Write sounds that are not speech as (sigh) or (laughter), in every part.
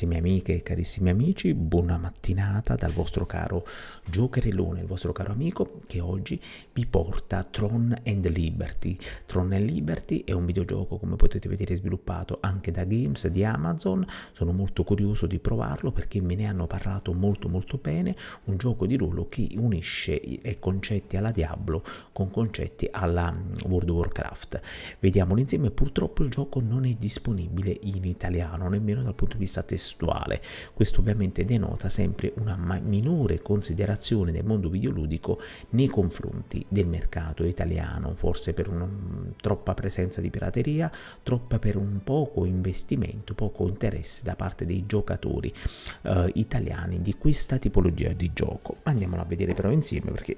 carissime amiche e carissimi amici, buona mattinata dal vostro caro Giocherellone, il vostro caro amico che oggi vi porta Tron and Liberty. Tron and Liberty è un videogioco, come potete vedere, sviluppato anche da Games di Amazon. Sono molto curioso di provarlo perché me ne hanno parlato molto molto bene. Un gioco di ruolo che unisce eh, concetti alla Diablo con concetti alla mm, World of Warcraft. Vediamolo insieme, purtroppo il gioco non è disponibile in italiano, nemmeno dal punto di vista testuale testuale. Questo ovviamente denota sempre una minore considerazione del mondo videoludico nei confronti del mercato italiano, forse per una troppa presenza di pirateria, troppa per un poco investimento, poco interesse da parte dei giocatori eh, italiani di questa tipologia di gioco. Andiamolo a vedere però insieme perché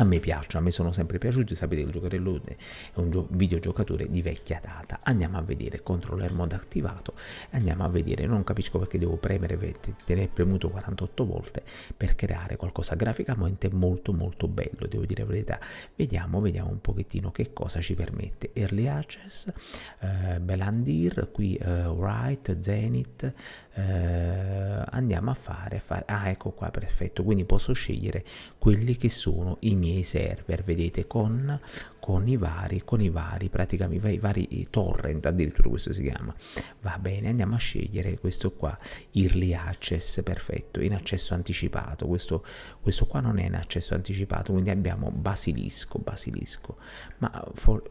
a me piacciono, a me sono sempre piaciuti, sapete che il giocherello è un gio- videogiocatore di vecchia data. Andiamo a vedere, controller mod attivato, andiamo a vedere, non capisco perché devo premere, tenere premuto 48 volte per creare qualcosa graficamente molto molto bello, devo dire la verità. Vediamo, vediamo un pochettino che cosa ci permette. Early Access, eh, Belandir, qui eh, Wright, Zenith, eh, andiamo a fare, fare ah ecco qua perfetto quindi posso scegliere quelli che sono i miei server vedete con, con i vari con i vari praticamente i vari torrent addirittura questo si chiama va bene andiamo a scegliere questo qua early access perfetto in accesso anticipato questo, questo qua non è in accesso anticipato quindi abbiamo basilisco basilisco ma for,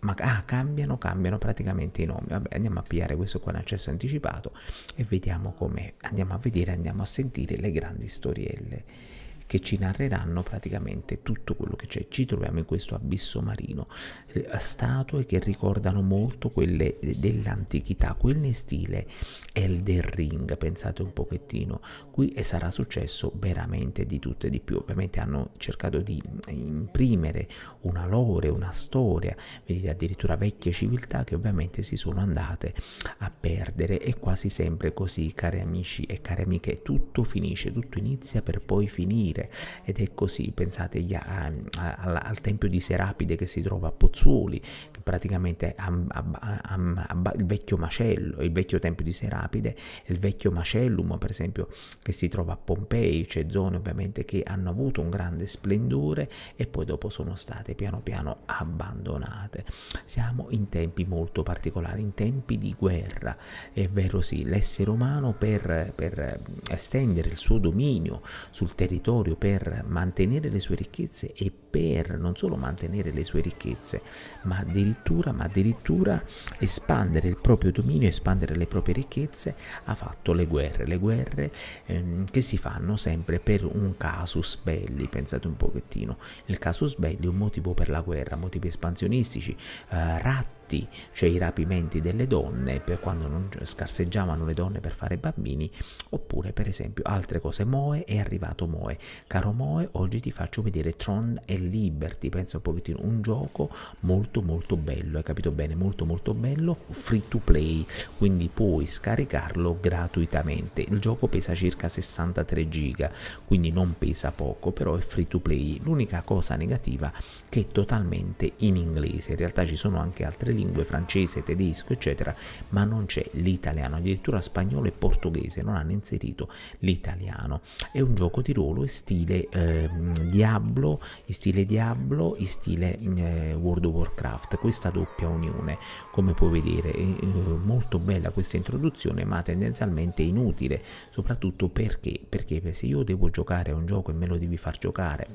ma ah, cambiano, cambiano praticamente i nomi. Vabbè, andiamo a pigliare questo qua in accesso anticipato e vediamo com'è. Andiamo a vedere, andiamo a sentire le grandi storielle che ci narreranno praticamente tutto quello che c'è. Ci troviamo in questo abisso marino, eh, statue che ricordano molto quelle dell'antichità, quelle in stile Elder Ring, pensate un pochettino, qui e sarà successo veramente di tutto e di più. Ovviamente hanno cercato di eh, imprimere una lore, una storia, vedete addirittura vecchie civiltà che ovviamente si sono andate a perdere e quasi sempre così, cari amici e cari amiche, tutto finisce, tutto inizia per poi finire morire ed è così, pensate a, a, a, al tempio di Serapide che si trova a Pozzuoli, che praticamente il vecchio macello, il vecchio tempio di Serapide, il vecchio macellum per esempio che si trova a Pompei, c'è zone ovviamente che hanno avuto un grande splendore e poi dopo sono state piano piano abbandonate. Siamo in tempi molto particolari, in tempi di guerra, è vero sì, l'essere umano per, per estendere il suo dominio sul territorio territorio per mantenere le sue ricchezze e per non solo mantenere le sue ricchezze, ma addirittura, ma addirittura espandere il proprio dominio, espandere le proprie ricchezze, ha fatto le guerre, le guerre ehm, che si fanno sempre per un casus belli, pensate un pochettino, il casus belli è un motivo per la guerra, motivi espansionistici, eh, ratti, fatti, cioè i rapimenti delle donne, per quando non scarseggiavano le donne per fare bambini, oppure per esempio altre cose. Moe è arrivato Moe. Caro Moe, oggi ti faccio vedere Tron e Liberty, penso un pochettino, un gioco molto molto bello, hai capito bene? Molto molto bello, free to play, quindi puoi scaricarlo gratuitamente. Il gioco pesa circa 63 giga, quindi non pesa poco, però è free to play. L'unica cosa negativa è che è totalmente in inglese, in realtà ci sono anche altre lingue, francese, tedesco, eccetera, ma non c'è l'italiano, addirittura spagnolo e portoghese non hanno inserito l'italiano. È un gioco di ruolo in stile eh, Diablo, in stile Diablo, in stile eh, World of Warcraft, questa doppia unione, come puoi vedere, è, eh, molto bella questa introduzione, ma tendenzialmente inutile, soprattutto perché perché se io devo giocare a un gioco e me lo devi far giocare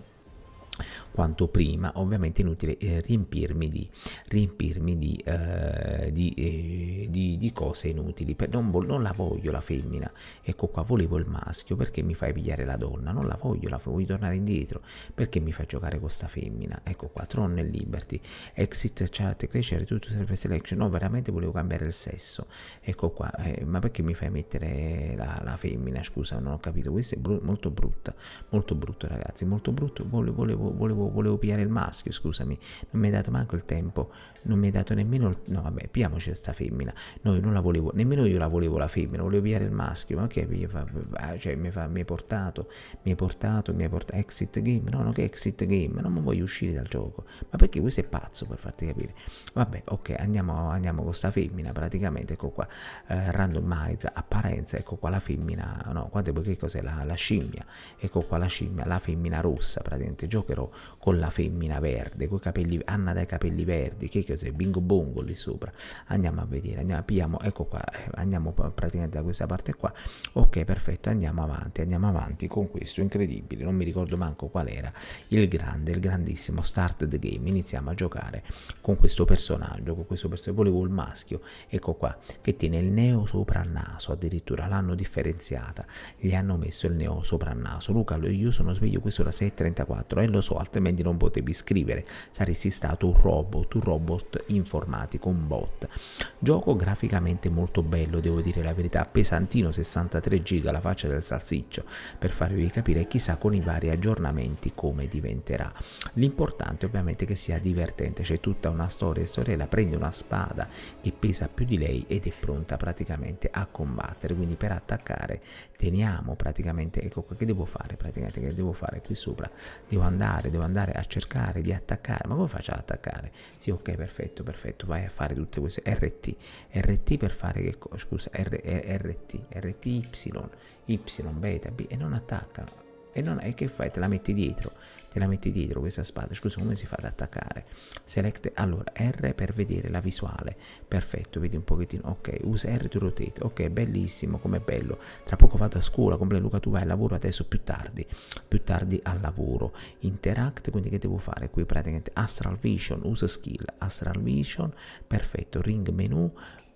quanto prima ovviamente è inutile eh, riempirmi di, riempirmi di, eh, di, eh, di, di, cose inutili non, non, la voglio la femmina ecco qua volevo il maschio perché mi fai pigliare la donna non la voglio la voglio tornare indietro perché mi fai giocare con questa femmina ecco qua Tron e Liberty exit chart crescere tutto sempre selection no veramente volevo cambiare il sesso ecco qua eh, ma perché mi fai mettere la, la, femmina scusa non ho capito questa è bru molto brutta molto brutto ragazzi molto brutto volevo, volevo, volevo volevo, volevo pigliare il maschio, scusami, non mi hai dato manco il tempo, non mi hai dato nemmeno il... no vabbè, pigliamoci questa femmina, no io non la volevo, nemmeno io la volevo la femmina, volevo pigliare il maschio, ma che cioè, mi, fa, hai portato, mi hai portato, mi hai portato, exit game, no, no che exit game, non mi voglio uscire dal gioco, ma perché questo è pazzo per farti capire, vabbè, ok, andiamo, andiamo con sta femmina, praticamente, ecco qua, eh, randomize, apparenza, ecco qua la femmina, no, guarda, che cos'è la, la scimmia, ecco qua la scimmia, la femmina rossa, praticamente, giocherò con la femmina verde, con i capelli, Anna dai capelli verdi, che cos'è? Cioè, bingo bongo lì sopra. Andiamo a vedere, andiamo, pigliamo, ecco qua, eh, andiamo praticamente da questa parte qua. Ok, perfetto, andiamo avanti, andiamo avanti con questo incredibile, non mi ricordo manco qual era il grande, il grandissimo start the game. Iniziamo a giocare con questo personaggio, con questo personaggio, volevo il maschio, ecco qua, che tiene il neo sopra il naso, addirittura l'hanno differenziata, gli hanno messo il neo sopra il naso. Luca, io sono sveglio, questo è la 6.34 e eh, lo so, altrimenti altrimenti non potevi scrivere, saresti stato un robot, un robot informatico, un bot. Gioco graficamente molto bello, devo dire la verità, pesantino 63 giga la faccia del salsiccio, per farvi capire chissà con i vari aggiornamenti come diventerà. L'importante ovviamente è che sia divertente, c'è tutta una storia e storiella, prende una spada che pesa più di lei ed è pronta praticamente a combattere, quindi per attaccare teniamo praticamente, ecco che devo fare praticamente, che devo fare qui sopra, devo andare, devo andare andare a cercare di attaccare. Ma come faccio ad attaccare? Sì, ok, perfetto, perfetto. Vai a fare tutte queste RT. RT per fare che cosa? Scusa, R, R, RT, RTY, Y, beta, B e non attaccano. E, non, e che fai? Te la metti dietro te la metti dietro questa spada scusa come si fa ad attaccare select allora R per vedere la visuale perfetto vedi un pochettino ok usa R to rotate ok bellissimo come bello tra poco vado a scuola come Luca tu vai al lavoro adesso più tardi più tardi al lavoro interact quindi che devo fare qui praticamente astral vision usa skill astral vision perfetto ring menu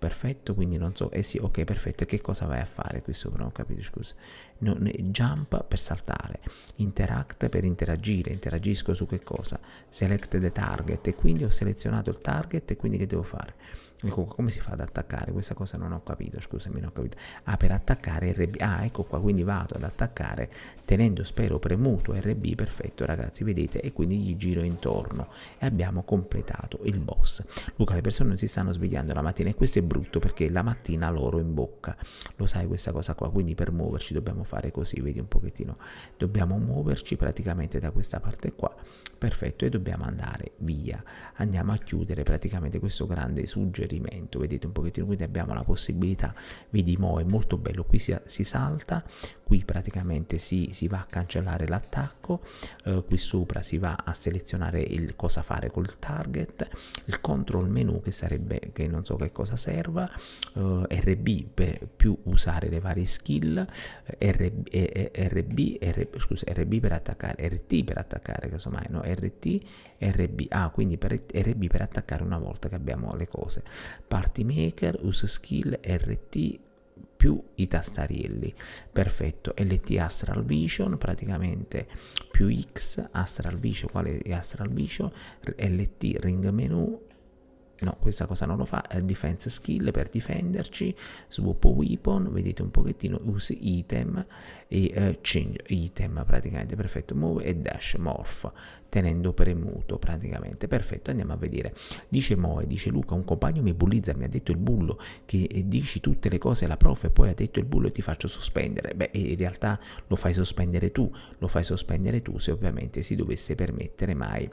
perfetto quindi non so eh sì ok perfetto e che cosa vai a fare qui sopra non capito scusa no, jump per saltare interact per interagire interagisco su che cosa select the target e quindi ho selezionato il target e quindi che devo fare Ecco, come si fa ad attaccare? Questa cosa non ho capito, scusami, non ho capito. Ah, per attaccare RB. Ah, ecco qua, quindi vado ad attaccare tenendo, spero, premuto RB, perfetto ragazzi, vedete? E quindi gli giro intorno e abbiamo completato il boss. Luca, le persone non si stanno svegliando la mattina e questo è brutto perché la mattina l'oro in bocca. Lo sai questa cosa qua, quindi per muoverci dobbiamo fare così, vedi un pochettino. Dobbiamo muoverci praticamente da questa parte qua, perfetto, e dobbiamo andare via. Andiamo a chiudere praticamente questo grande suggerimento suggerimento vedete un pochettino quindi abbiamo la possibilità vedi mo è molto bello qui si, si salta qui praticamente si, si va a cancellare l'attacco eh, qui sopra si va a selezionare il cosa fare col target il control menu che sarebbe che non so che cosa serva eh, rb per più usare le varie skill rb, RB, RB, scusa, RB per attaccare rt per attaccare casomai no rt rb ah quindi per rb per attaccare una volta che abbiamo le cose party maker use skill rt più i tastarielli perfetto LT Astral Vision praticamente più X Astral Vision quale è Astral Vision LT Ring Menu No, questa cosa non lo fa. defense skill per difenderci. Swap weapon, vedete un pochettino. use item e eh, change item praticamente. Perfetto, move e dash morph tenendo premuto praticamente. Perfetto, andiamo a vedere. Dice Moe, dice Luca, un compagno mi bullizza, mi ha detto il bullo che eh, dici tutte le cose alla prof e poi ha detto il bullo e ti faccio sospendere. Beh, in realtà lo fai sospendere tu, lo fai sospendere tu se ovviamente si dovesse permettere mai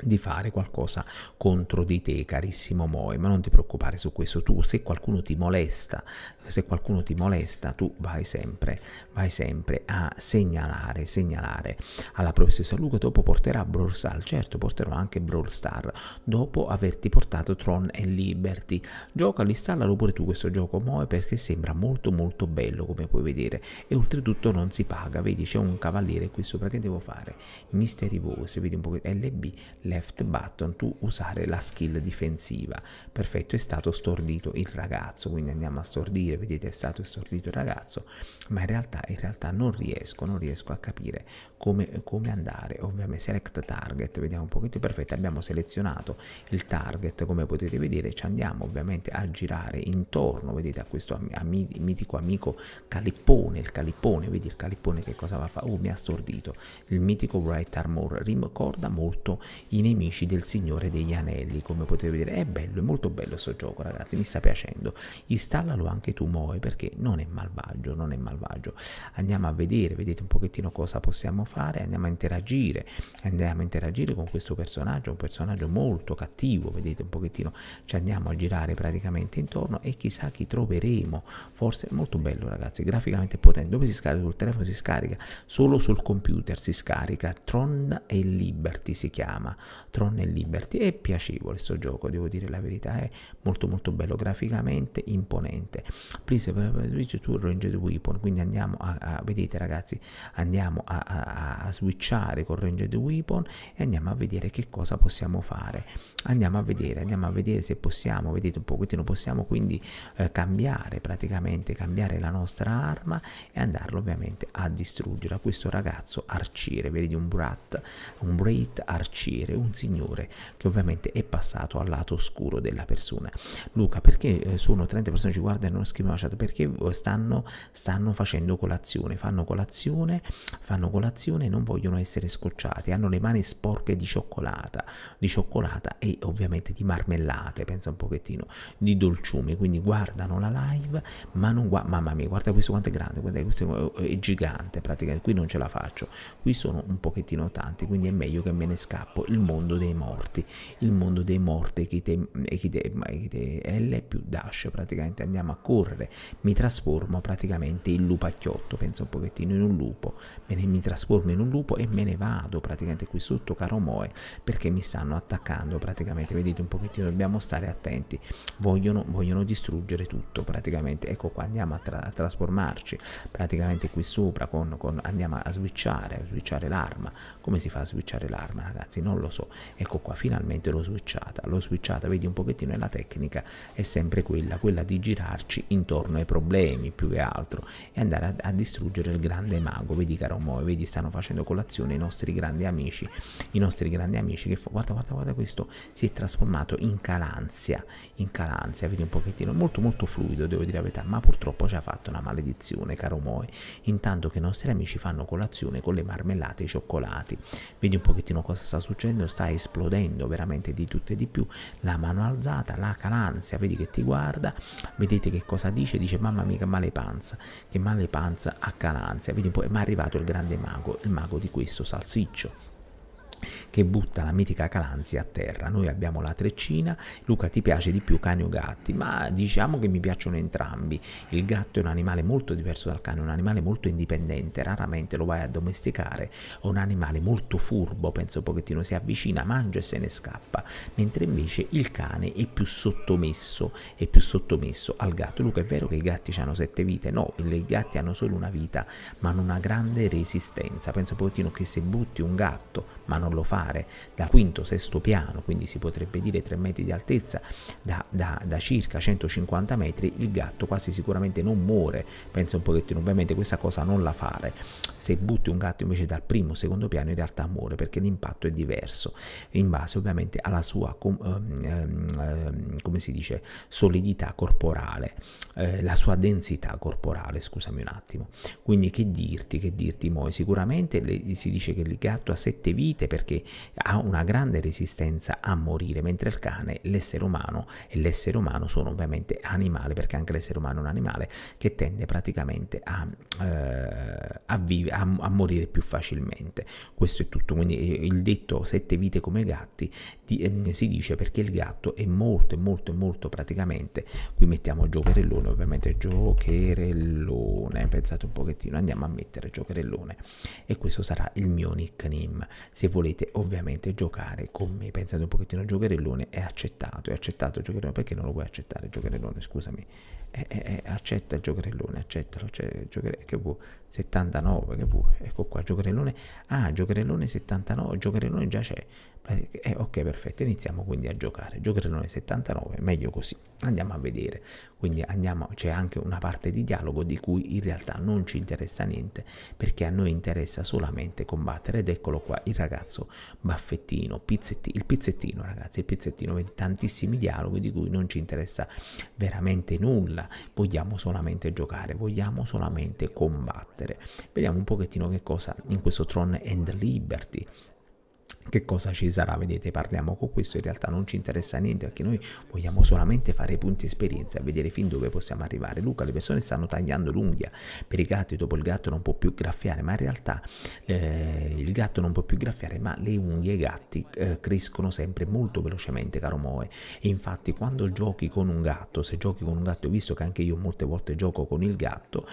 di fare qualcosa contro di te, carissimo Moe, ma non ti preoccupare su questo tu, se qualcuno ti molesta se qualcuno ti molesta, tu vai sempre, vai sempre a segnalare, segnalare alla professoressa Luca, dopo porterà Brawl Star, certo porterò anche Brawl Star, dopo averti portato Tron e Liberty, gioca, installalo pure tu questo gioco Moe perché sembra molto molto bello come puoi vedere e oltretutto non si paga, vedi c'è un cavaliere qui sopra che devo fare, Mystery Voice, vedi un po' LB, left button, tu usare la skill difensiva, perfetto è stato stordito il ragazzo, quindi andiamo a stordire dire vedete è stato estordito il ragazzo ma in realtà, in realtà non riesco non riesco a capire come, come andare ovviamente select target vediamo un pochettino perfetto abbiamo selezionato il target come potete vedere ci andiamo ovviamente a girare intorno vedete a questo ami, mitico amico calippone il calippone vedi il calippone che cosa va a fare oh mi ha stordito il mitico bright armor ricorda molto i nemici del signore degli anelli come potete vedere è bello è molto bello sto gioco ragazzi mi sta piacendo installalo anche tu Tumoe perché non è malvagio, non è malvagio. Andiamo a vedere, vedete un pochettino cosa possiamo fare, andiamo a interagire, andiamo a interagire con questo personaggio, un personaggio molto cattivo, vedete un pochettino, ci andiamo a girare praticamente intorno e chissà chi troveremo, forse molto bello ragazzi, graficamente potente, dove si scarica sul telefono si scarica, solo sul computer si scarica, Tron e Liberty si chiama, Tron e Liberty, è piacevole questo gioco, devo dire la verità, è molto molto bello graficamente, imponente please switch to ranged weapon quindi andiamo a, a vedete ragazzi andiamo a, a, a switchare con ranged weapon e andiamo a vedere che cosa possiamo fare andiamo a vedere andiamo a vedere se possiamo vedete un pochettino possiamo quindi eh, cambiare praticamente cambiare la nostra arma e andarlo ovviamente a distruggere a questo ragazzo arciere vedi un brat un brat arciere un signore che ovviamente è passato al lato oscuro della persona Luca perché eh, sono 30 persone ci guardano e non scrivono Machado cioè, perché stanno, stanno facendo colazione, fanno colazione, fanno colazione e non vogliono essere scocciati, hanno le mani sporche di cioccolata, di cioccolata e ovviamente di marmellate, pensa un pochettino, di dolciumi, quindi guardano la live, ma non guardano, mamma mia, guarda questo quanto è grande, guarda questo è gigante praticamente, qui non ce la faccio, qui sono un pochettino tanti, quindi è meglio che me ne scappo, il mondo dei morti, il mondo dei morti, che te, che te, che te L più dash praticamente, andiamo a correre terre, mi trasformo praticamente in lupacchiotto, penso un pochettino in un lupo, me ne, mi trasformo in un lupo e me ne vado praticamente qui sotto caro Moe, perché mi stanno attaccando praticamente, vedete un pochettino dobbiamo stare attenti, vogliono, vogliono distruggere tutto praticamente, ecco qua andiamo a, tra a trasformarci praticamente qui sopra, con, con, andiamo a switchare, a switchare l'arma, come si fa a switchare l'arma ragazzi, non lo so, ecco qua finalmente l'ho switchata, l'ho switchata, vedi un pochettino e la tecnica, è sempre quella, quella di girarci in intorno ai problemi più che altro e andare a, a distruggere il grande mago. Vedi caro Moe, vedi stanno facendo colazione i nostri grandi amici, i nostri grandi amici che guarda guarda guarda questo si è trasformato in calanzia, in calanzia, vedi un pochettino, molto molto fluido devo dire la verità, ma purtroppo ci ha fatto una maledizione caro Moe, intanto che i nostri amici fanno colazione con le marmellate e i cioccolati. Vedi un pochettino cosa sta succedendo, sta esplodendo veramente di tutto e di più, la mano alzata, la calanzia, vedi che ti guarda, vedete che cosa cosa dice? Dice mamma mia che male panza, che male panza a Calanzia, vedi un po', ma è arrivato il grande mago, il mago di questo salsiccio che butta la mitica Calanzi a terra. Noi abbiamo la treccina, Luca ti piace di più cani o gatti, ma diciamo che mi piacciono entrambi. Il gatto è un animale molto diverso dal cane, è un animale molto indipendente, raramente lo vai a domesticare, è un animale molto furbo, penso un pochettino, si avvicina, mangia e se ne scappa, mentre invece il cane è più sottomesso, è più sottomesso al gatto. Luca è vero che i gatti hanno sette vite, no, i gatti hanno solo una vita, ma hanno una grande resistenza. Penso un pochettino che se butti un gatto, ma non farlo fare da quinto, sesto piano, quindi si potrebbe dire 3 metri di altezza, da, da, da circa 150 metri, il gatto quasi sicuramente non muore. Pensa un pochettino, ovviamente questa cosa non la fare. Se butti un gatto invece dal primo o secondo piano in realtà muore perché l'impatto è diverso, in base ovviamente alla sua, com, ehm, ehm, come si dice, solidità corporale, eh, la sua densità corporale, scusami un attimo. Quindi che dirti, che dirti, Moi? Sicuramente le, si dice che il gatto ha sette vite perché perché ha una grande resistenza a morire, mentre il cane, l'essere umano e l'essere umano sono ovviamente animali, perché anche l'essere umano è un animale che tende praticamente a, eh, a, vive, a, a morire più facilmente. Questo è tutto, quindi eh, il detto sette vite come gatti di, eh, si dice perché il gatto è molto, molto, molto praticamente, qui mettiamo giocherellone, ovviamente giocherellone, pensate un pochettino, andiamo a mettere giocherellone e questo sarà il mio nickname. Se volete volete ovviamente giocare con me pensate un pochettino a giocherellone è accettato è accettato il giocherellone perché non lo vuoi accettare il giocherellone scusami è, è, è, accetta il giocherellone accettalo cioè, giochere... che vuoi 79 che pure ecco qua giocherellone ah giocherellone 79 giocherellone già c'è eh, ok perfetto iniziamo quindi a giocare giocherellone 79 meglio così andiamo a vedere quindi andiamo c'è anche una parte di dialogo di cui in realtà non ci interessa niente perché a noi interessa solamente combattere ed eccolo qua il ragazzo baffettino pizzettino il pizzettino ragazzi il pizzettino vedi tantissimi dialoghi di cui non ci interessa veramente nulla vogliamo solamente giocare vogliamo solamente combattere battere. Vediamo un pochettino che cosa in questo Tron and Liberty che cosa ci sarà? Vedete, parliamo con questo, in realtà non ci interessa niente perché noi vogliamo solamente fare punti esperienza vedere fin dove possiamo arrivare. Luca, le persone stanno tagliando l'unghia per i gatti, dopo il gatto non può più graffiare, ma in realtà eh, il gatto non può più graffiare, ma le unghie e i gatti eh, crescono sempre molto velocemente, caro Moe. E infatti quando giochi con un gatto, se giochi con un gatto, visto che anche io molte volte gioco con il gatto,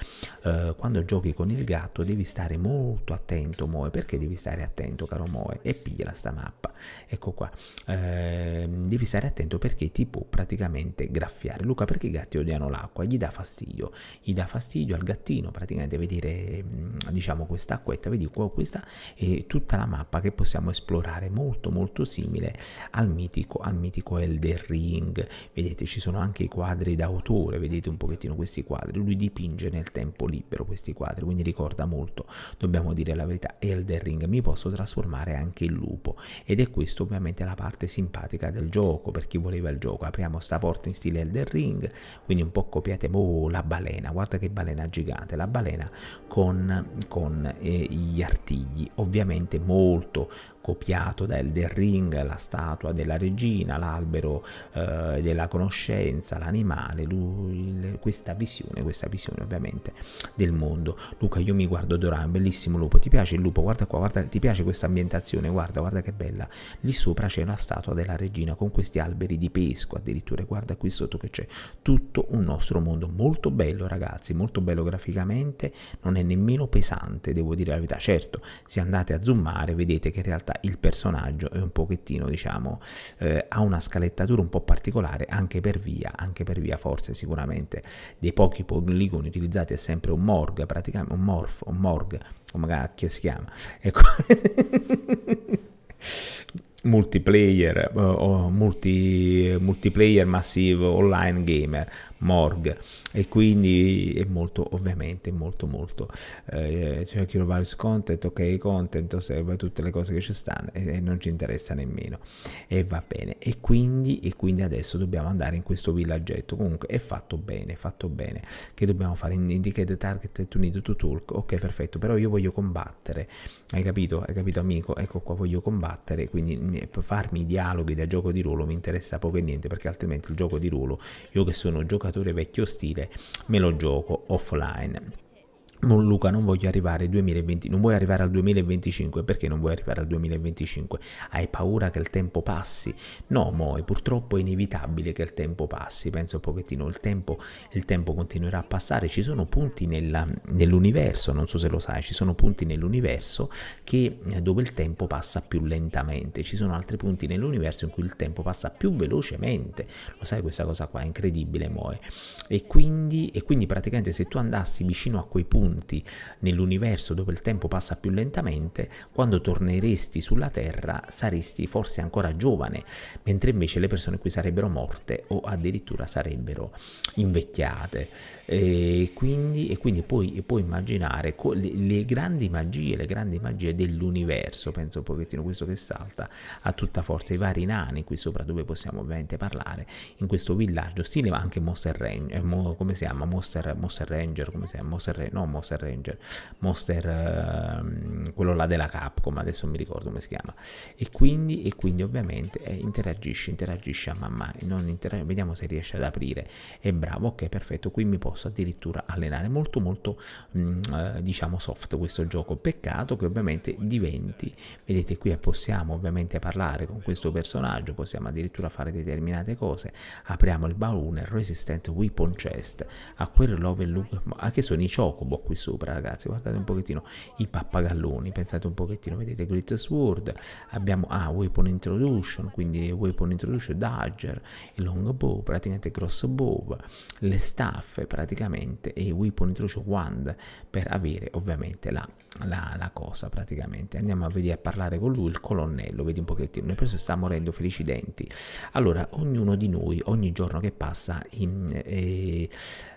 eh, quando giochi con il gatto devi stare molto attento, Moe, perché devi stare attento, caro Moe, e piglia prendila sta mappa ecco qua eh, devi stare attento perché ti può praticamente graffiare Luca perché i gatti odiano l'acqua gli dà fastidio gli dà fastidio al gattino praticamente vedere mm, diciamo questa acquetta vedi qua questa è tutta la mappa che possiamo esplorare molto molto simile al mitico al mitico Elder Ring vedete ci sono anche i quadri d'autore vedete un pochettino questi quadri lui dipinge nel tempo libero questi quadri quindi ricorda molto dobbiamo dire la verità Elder Ring mi posso trasformare anche in lui lupo ed è questa ovviamente la parte simpatica del gioco per chi voleva il gioco apriamo sta porta in stile Elder Ring quindi un po' copiate oh, la balena guarda che balena gigante la balena con, con eh, gli artigli ovviamente molto copiato da Elden Ring, la statua della regina, l'albero eh, della conoscenza, l'animale, lui, questa visione, questa visione ovviamente del mondo. Luca, io mi guardo Doran, bellissimo lupo, ti piace il lupo? Guarda qua, guarda, ti piace questa ambientazione? Guarda, guarda che bella. Lì sopra c'è una statua della regina con questi alberi di pesco, addirittura guarda qui sotto che c'è tutto un nostro mondo, molto bello ragazzi, molto bello graficamente, non è nemmeno pesante, devo dire la verità. Certo, se andate a zoomare vedete che in realtà tratta il personaggio è un pochettino, diciamo, eh, ha una scalettatura un po' particolare anche per via, anche per via forse sicuramente dei pochi poligoni utilizzati è sempre un morgue, praticamente un morph, un morg, come cacchio si chiama. Ecco. (laughs) multiplayer, eh, o multi, multiplayer massivo online gamer, morgue e quindi è molto ovviamente molto molto eh, cioè chi lo su content ok content osserva tutte le cose che ci stanno e, e, non ci interessa nemmeno e va bene e quindi e quindi adesso dobbiamo andare in questo villaggetto comunque è fatto bene fatto bene che dobbiamo fare indicate target to need to talk ok perfetto però io voglio combattere hai capito hai capito amico ecco qua voglio combattere quindi farmi i dialoghi da gioco di ruolo mi interessa poco e niente perché altrimenti il gioco di ruolo io che sono giocatore vecchio stile oppure me lo gioco offline non Luca, non voglio arrivare al 2020, non vuoi arrivare al 2025, perché non vuoi arrivare al 2025? Hai paura che il tempo passi? No, Moe, purtroppo è inevitabile che il tempo passi, penso un pochettino, il tempo, il tempo continuerà a passare, ci sono punti nella, nell'universo, non so se lo sai, ci sono punti nell'universo che, eh, dove il tempo passa più lentamente, ci sono altri punti nell'universo in cui il tempo passa più velocemente, lo sai questa cosa qua, è incredibile Moe, eh. e quindi, e quindi praticamente se tu andassi vicino a quei punti, punti nell'universo dove il tempo passa più lentamente, quando torneresti sulla Terra saresti forse ancora giovane, mentre invece le persone qui sarebbero morte o addirittura sarebbero invecchiate. E quindi, e quindi puoi, puoi immaginare le, le, grandi magie, le grandi magie dell'universo, penso un pochettino questo che salta a tutta forza, i vari nani qui sopra dove possiamo ovviamente parlare, in questo villaggio, stile anche Monster Ranger, eh, come si chiama? Monster, Monster Ranger, come si chiama? Monster, no, Monster Ranger, Monster uh, quello là della Capcom, adesso mi ricordo come si chiama. E quindi, e quindi ovviamente eh, interagisce, interagisce a mamma, non interagisce, vediamo se riesce ad aprire. È bravo, ok, perfetto, qui mi posso addirittura allenare, molto molto mh, mm, eh, diciamo soft questo gioco. Peccato che ovviamente diventi, vedete qui eh, possiamo ovviamente parlare con questo personaggio, possiamo addirittura fare determinate cose. Apriamo il baule, Resistant Weapon Chest, a quel Love and Look, anche sono i Chocobo qui sopra ragazzi guardate un mm. pochettino i pappagalloni pensate un pochettino vedete Great Sword abbiamo ah, Weapon Introduction quindi Weapon Introduction Dagger il Longbow praticamente Crossbow le staffe praticamente e Weapon Introduction Wand per avere ovviamente la la, la, cosa praticamente andiamo a vedere a parlare con lui il colonnello vedi un pochettino noi preso sta morendo felici denti allora ognuno di noi ogni giorno che passa in, eh,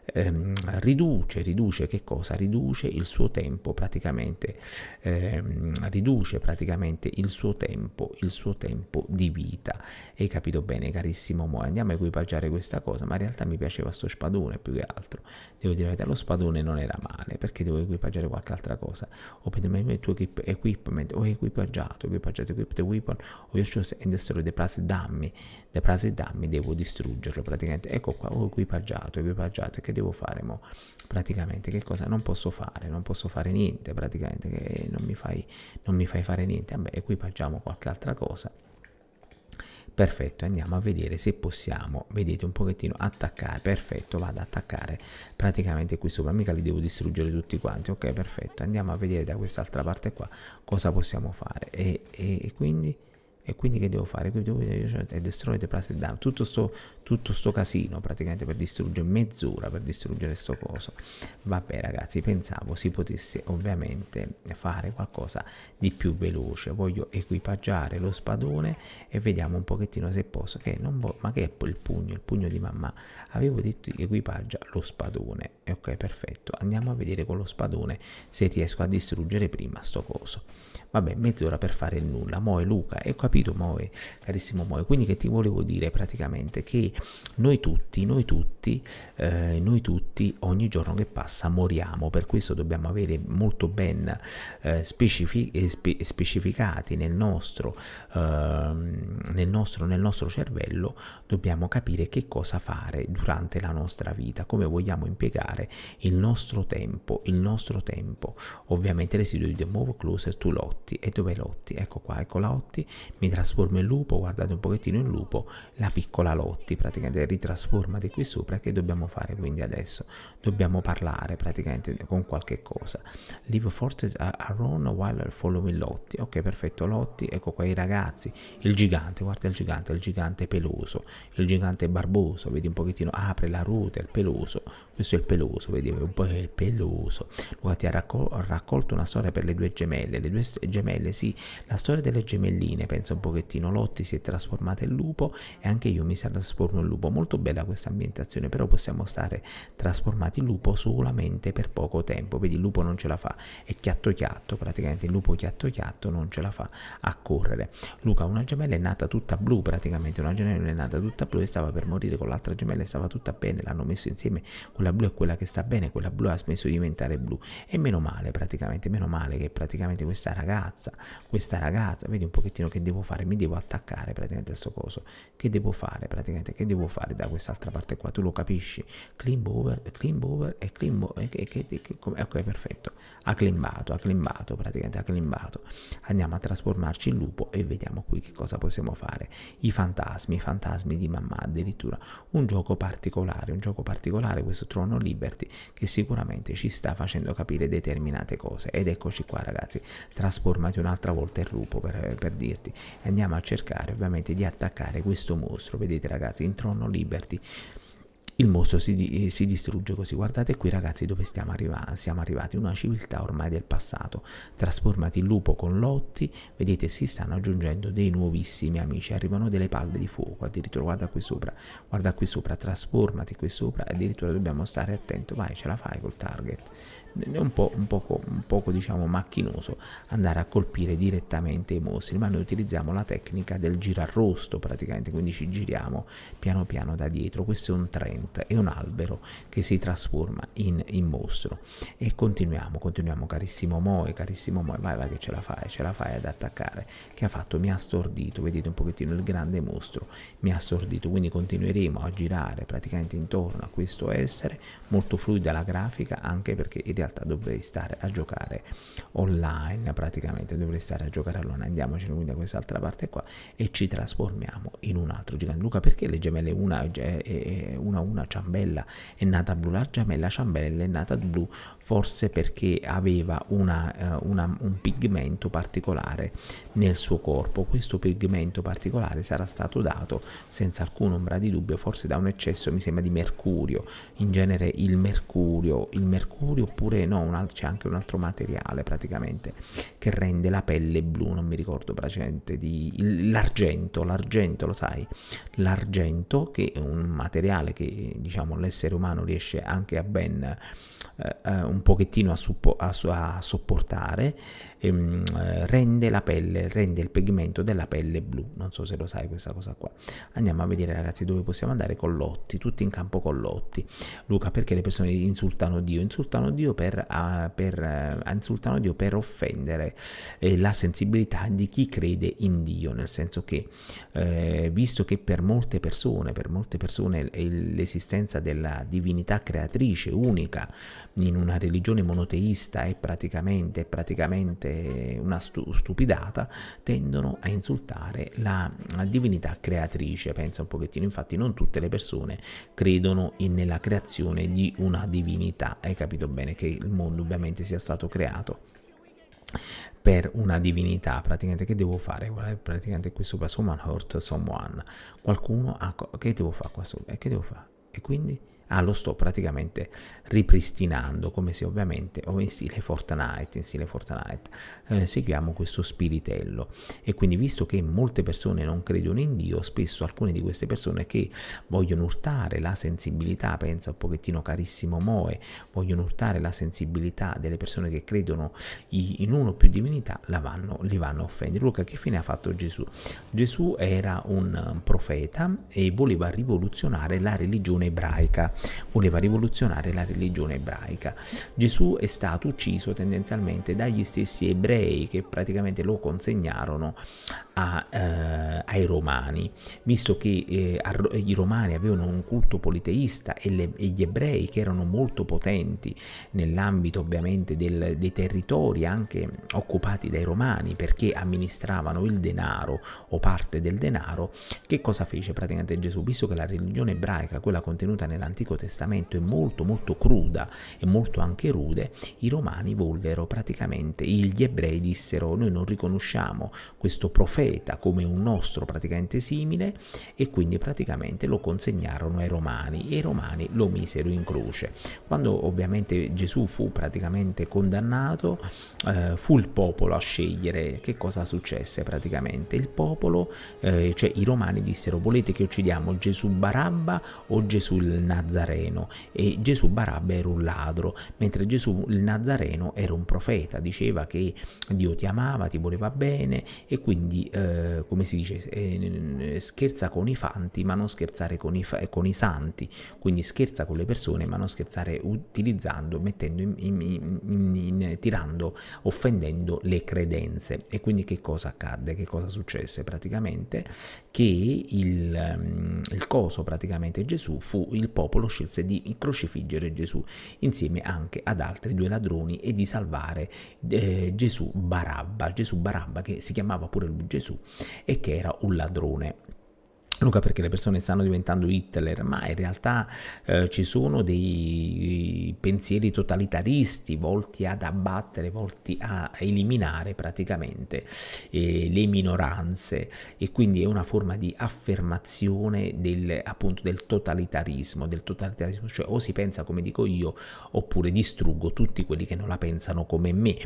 ehm, riduce riduce che cosa riduce il suo tempo praticamente ehm, riduce praticamente il suo tempo il suo tempo di vita hai capito bene carissimo mo andiamo a equipaggiare questa cosa ma in realtà mi piaceva sto spadone più che altro devo dire lo spadone non era male perché devo equipaggiare qualche altra cosa open the menu to equip equipment or oh, equipaggiato, equipaggiato, equip the weapon o io shoes and destroy the price dammi, the price dammi devo distruggerlo praticamente, ecco qua, ho oh, equipaggiato, equipaggiato, che devo fare mo? Praticamente che cosa? Non posso fare, non posso fare niente praticamente, che non mi fai, non mi fai fare niente, vabbè equipaggiamo qualche altra cosa perfetto andiamo a vedere se possiamo vedete un pochettino attaccare perfetto vado ad attaccare praticamente qui sopra mica li devo distruggere tutti quanti ok perfetto andiamo a vedere da quest'altra parte qua cosa possiamo fare e, e, e quindi e quindi che devo fare? Qui devo vedere, cioè, eh, destroy the plastic down Tutto sto, tutto sto casino praticamente per distruggere mezz'ora per distruggere sto coso vabbè ragazzi pensavo si potesse ovviamente fare qualcosa di più veloce voglio equipaggiare lo spadone e vediamo un pochettino se posso che non ma che è il pugno il pugno di mamma avevo detto equipaggia lo spadone e ok perfetto andiamo a vedere con lo spadone se riesco a distruggere prima sto coso vabbè mezz'ora per fare il nulla Moe Luca e ho capito Moe carissimo Moe quindi che ti volevo dire praticamente che noi tutti, noi tutti, eh, noi tutti ogni giorno che passa moriamo, per questo dobbiamo avere molto ben eh, specific eh, spe specificati nel nostro, eh, nel, nostro, nel nostro cervello, dobbiamo capire che cosa fare durante la nostra vita, come vogliamo impiegare il nostro tempo, il nostro tempo, ovviamente residui di nuovo closer to lotti e dove lotti, ecco qua, ecco la otti, mi trasformo in lupo, guardate un pochettino in lupo, la piccola lotti, praticamente ritrasformati qui sopra che dobbiamo fare quindi adesso dobbiamo parlare praticamente con qualche cosa leave forces around while following Lotti ok perfetto Lotti ecco qua i ragazzi il gigante guarda il gigante il gigante peloso il gigante barboso vedi un pochettino apre la ruota il peloso questo è il peloso, vedi, un po' è peloso. Guardate, ha, raccol raccolto una storia per le due gemelle. Le due gemelle, sì, la storia delle gemelline, pensa un pochettino. Lotti si è trasformata in lupo e anche io mi trasformo in lupo. Molto bella questa ambientazione, però possiamo stare trasformati in lupo solamente per poco tempo. Vedi, il lupo non ce la fa, è chiatto chiatto, praticamente il lupo chiatto chiatto non ce la fa a correre. Luca, una gemella è nata tutta blu, praticamente una gemella è nata tutta blu e stava per morire con l'altra gemella stava tutta bene, l'hanno messo insieme con quella blu è quella che sta bene, quella blu ha smesso di diventare blu e meno male praticamente, meno male che praticamente questa ragazza, questa ragazza, vedi un pochettino che devo fare, mi devo attaccare praticamente a sto coso, che devo fare praticamente, che devo fare da quest'altra parte qua, tu lo capisci, climb over, climb over e climb over, e, e, e, ok perfetto, ha climbato, ha climbato praticamente, ha climbato, andiamo a trasformarci in lupo e vediamo qui che cosa possiamo fare, i fantasmi, i fantasmi di mamma addirittura, un gioco particolare, un gioco particolare questo Trono Liberty che sicuramente ci sta facendo capire determinate cose ed eccoci qua ragazzi trasformati un'altra volta in rupo per, per dirti andiamo a cercare ovviamente di attaccare questo mostro vedete ragazzi in Trono Liberty il mostro si, eh, si distrugge così. Guardate qui ragazzi dove stiamo, arriva siamo arrivati, una civiltà ormai del passato. Trasformati in lupo con lotti, vedete si stanno aggiungendo dei nuovissimi amici, arrivano delle palle di fuoco, addirittura guarda qui sopra, guarda qui sopra, trasformati qui sopra, addirittura dobbiamo stare attento, vai ce la fai col target è un, po', un poco, un poco diciamo, macchinoso andare a colpire direttamente i mostri, ma noi utilizziamo la tecnica del girarrosto praticamente, quindi ci giriamo piano piano da dietro. Questo è un trend, è un albero che si trasforma in, in mostro. E continuiamo, continuiamo carissimo Moe, carissimo Moe, vai vai che ce la fai, ce la fai ad attaccare. Che ha fatto? Mi ha stordito, vedete un pochettino il grande mostro, mi ha stordito, quindi continueremo a girare praticamente intorno a questo essere, molto fluida la grafica anche perché in realtà realtà dovrei stare a giocare online praticamente dovrei stare a giocare online andiamoci quindi da quest'altra parte qua e ci trasformiamo in un altro gigante Luca perché le gemelle una eh, eh, una, una ciambella è nata blu la gemella ciambella è nata blu forse perché aveva una, eh, una, un pigmento particolare nel suo corpo questo pigmento particolare sarà stato dato senza alcuna ombra di dubbio forse da un eccesso mi sembra di mercurio in genere il mercurio il mercurio oppure oppure no, un, c'è anche un altro materiale praticamente che rende la pelle blu, non mi ricordo praticamente, di, l'argento, l'argento lo sai, l'argento che è un materiale che diciamo l'essere umano riesce anche a ben eh, eh un pochettino a, suppo- a, a sopportare ehm, eh, rende la pelle, rende il pigmento della pelle blu. Non so se lo sai questa cosa qua. Andiamo a vedere ragazzi dove possiamo andare con Lotti, tutti in campo con Lotti. Luca, perché le persone insultano Dio? Insultano Dio per, uh, per, uh, insultano Dio per offendere eh, la sensibilità di chi crede in Dio, nel senso che eh, visto che per molte persone, per molte persone l'esistenza della divinità creatrice unica in una religione monoteista è praticamente, è praticamente una stupidata tendono a insultare la divinità creatrice, pensa un pochettino, infatti non tutte le persone credono in, nella creazione di una divinità, hai capito bene che il mondo ovviamente sia stato creato per una divinità praticamente che devo fare praticamente qui sopra someone hurt someone qualcuno ha co- che devo fare qua sopra e eh, che devo fare e quindi Ah, lo sto praticamente ripristinando come se ovviamente o in stile Fortnite, in stile Fortnite eh, seguiamo questo spiritello e quindi visto che molte persone non credono in Dio, spesso alcune di queste persone che vogliono urtare la sensibilità, pensa un pochettino carissimo Moe, vogliono urtare la sensibilità delle persone che credono in uno o più divinità, vanno, li vanno a offendere. Luca, che fine ha fatto Gesù? Gesù era un profeta e voleva rivoluzionare la religione ebraica voleva rivoluzionare la religione ebraica. Gesù è stato ucciso tendenzialmente dagli stessi ebrei che praticamente lo consegnarono a, eh, ai romani, visto che eh, a, i romani avevano un culto politeista e, le, e, gli ebrei che erano molto potenti nell'ambito ovviamente del, dei territori anche occupati dai romani perché amministravano il denaro o parte del denaro, che cosa fece praticamente Gesù? Visto che la religione ebraica, quella contenuta nell'Antico Testamento, è molto molto cruda e molto anche rude, i romani vollero praticamente, gli ebrei dissero noi non riconosciamo questo profeta, profeta come un nostro praticamente simile e quindi praticamente lo consegnarono ai romani e i romani lo misero in croce. Quando ovviamente Gesù fu praticamente condannato eh, fu il popolo a scegliere che cosa successe praticamente. Il popolo, eh, cioè i romani dissero volete che uccidiamo Gesù Barabba o Gesù il Nazareno e Gesù Barabba era un ladro mentre Gesù il Nazareno era un profeta, diceva che Dio ti amava, ti voleva bene e quindi eh, come si dice, eh, scherza con i fanti ma non scherzare con i, eh, con i, santi, quindi scherza con le persone ma non scherzare utilizzando, mettendo in, in, in, tirando, offendendo le credenze. E quindi che cosa accadde? Che cosa successe praticamente? Che il, mm, il coso praticamente Gesù fu, il popolo scelse di crocifiggere Gesù insieme anche ad altri due ladroni e di salvare eh, Gesù Barabba, Gesù Barabba che si chiamava pure Gesù Gesù e che era un ladrone. Luca perché le persone stanno diventando Hitler, ma in realtà eh, ci sono dei pensieri totalitaristi volti ad abbattere, volti a eliminare praticamente eh, le minoranze e quindi è una forma di affermazione del, appunto, del totalitarismo, del totalitarismo, cioè o si pensa come dico io oppure distruggo tutti quelli che non la pensano come me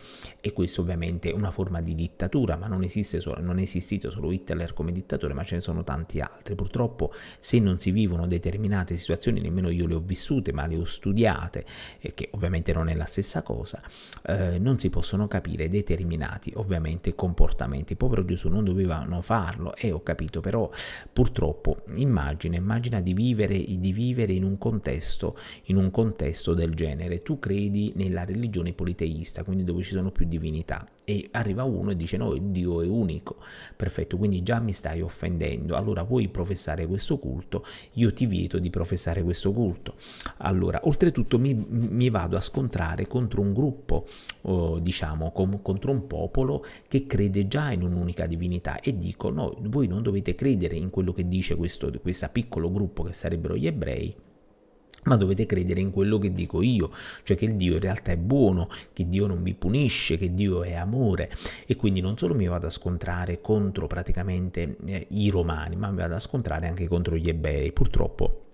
e questo ovviamente è una forma di dittatura, ma non esiste solo, non è esistito solo Hitler come dittatore, ma ce ne sono tanti altri altri. Purtroppo se non si vivono determinate situazioni, nemmeno io le ho vissute, ma le ho studiate, eh, che ovviamente non è la stessa cosa, eh, non si possono capire determinati ovviamente comportamenti. Povero Gesù non dovevano farlo e eh, ho capito, però purtroppo immagina, immagina di vivere, di vivere in, un contesto, in un contesto del genere. Tu credi nella religione politeista, quindi dove ci sono più divinità e arriva uno e dice no, Dio è unico, perfetto, quindi già mi stai offendendo, allora vuoi professare questo culto, io ti vieto di professare questo culto. Allora, oltretutto mi, mi vado a scontrare contro un gruppo, oh, diciamo, com, contro un popolo che crede già in un'unica divinità e dico no, voi non dovete credere in quello che dice questo, questo piccolo gruppo che sarebbero gli ebrei, ma dovete credere in quello che dico io, cioè che Dio in realtà è buono, che Dio non vi punisce, che Dio è amore e quindi non solo mi vado a scontrare contro praticamente eh, i romani, ma mi vado a scontrare anche contro gli ebrei, purtroppo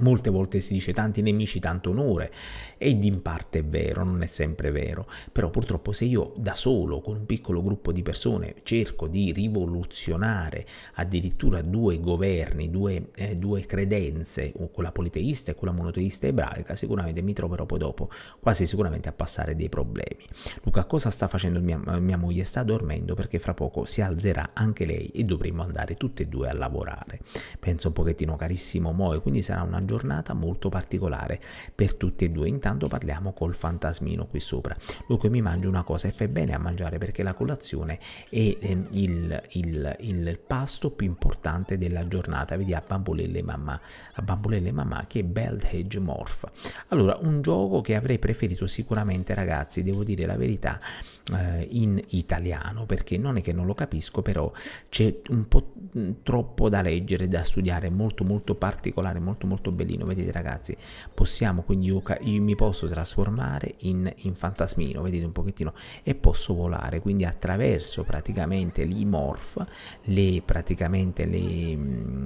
Molte volte si dice tanti nemici, tanto onore, ed in parte è vero, non è sempre vero, però purtroppo se io da solo, con un piccolo gruppo di persone, cerco di rivoluzionare addirittura due governi, due, eh, due credenze, quella politeista e quella monoteista ebraica, sicuramente mi troverò poi dopo quasi sicuramente a passare dei problemi. Luca, cosa sta facendo mia, mia moglie? Sta dormendo perché fra poco si alzerà anche lei e dovremo andare tutte e due a lavorare. Penso un pochettino carissimo Moe, quindi sarà una giornata molto particolare per tutti e due. Intanto parliamo col fantasmino qui sopra. Lui mi mangio una cosa e fai bene a mangiare perché la colazione è ehm, il, il, il, pasto più importante della giornata. Vedi a bambolelle mamma, a bambolelle mamma che è Belt Hedge Morph. Allora, un gioco che avrei preferito sicuramente ragazzi, devo dire la verità, eh, in italiano perché non è che non lo capisco, però c'è un po' mm, troppo da leggere, da studiare, molto molto particolare, molto molto bellino, vedete ragazzi, possiamo quindi io, io mi posso trasformare in, in, fantasmino, vedete un pochettino, e posso volare, quindi attraverso praticamente gli l'imorph, le, praticamente le, mh,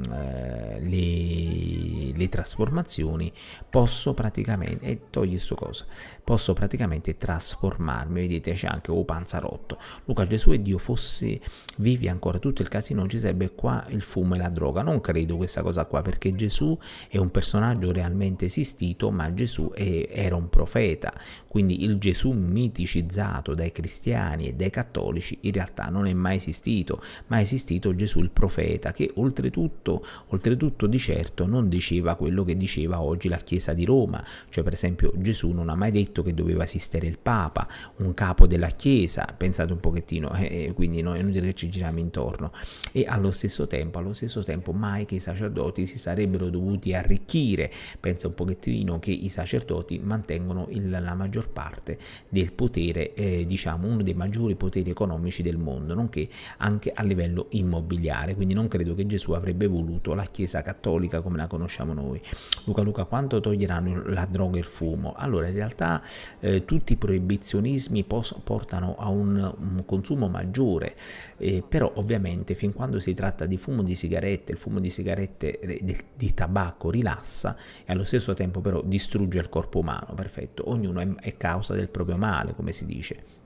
mm, eh, le, le trasformazioni, posso praticamente, e togli sto cosa, posso praticamente trasformarmi, vedete c'è anche o panzarotto, Luca Gesù e Dio fosse vivi ancora tutto il casino, ci sarebbe qua il fumo e la droga, non credo questa cosa qua, perché Gesù è un personaggio realmente esistito, ma Gesù è, era un profeta, quindi il Gesù miticizzato dai cristiani e dai cattolici in realtà non è mai esistito, ma è esistito Gesù il profeta che oltretutto, oltretutto di certo non diceva quello che diceva oggi la Chiesa di Roma, cioè per esempio Gesù non ha mai detto che doveva esistere il Papa, un capo della Chiesa, pensate un pochettino, eh, eh quindi noi è inutile che ci giriamo intorno, e allo stesso tempo, allo stesso tempo mai che i sacerdoti si sarebbero dovuti arricchire arricchire. Pensa un pochettino che i sacerdoti mantengono il, la maggior parte del potere, eh, diciamo uno dei maggiori poteri economici del mondo, nonché anche a livello immobiliare. Quindi non credo che Gesù avrebbe voluto la Chiesa cattolica come la conosciamo noi. Luca Luca, quanto toglieranno la droga e il fumo? Allora, in realtà eh, tutti i proibizionismi pos- portano a un, un consumo maggiore eh, però ovviamente fin quando si tratta di fumo di sigarette, il fumo di sigarette eh, di, di tabacco rilassa e allo stesso tempo però distrugge il corpo umano, perfetto, ognuno è, è causa del proprio male, come si dice.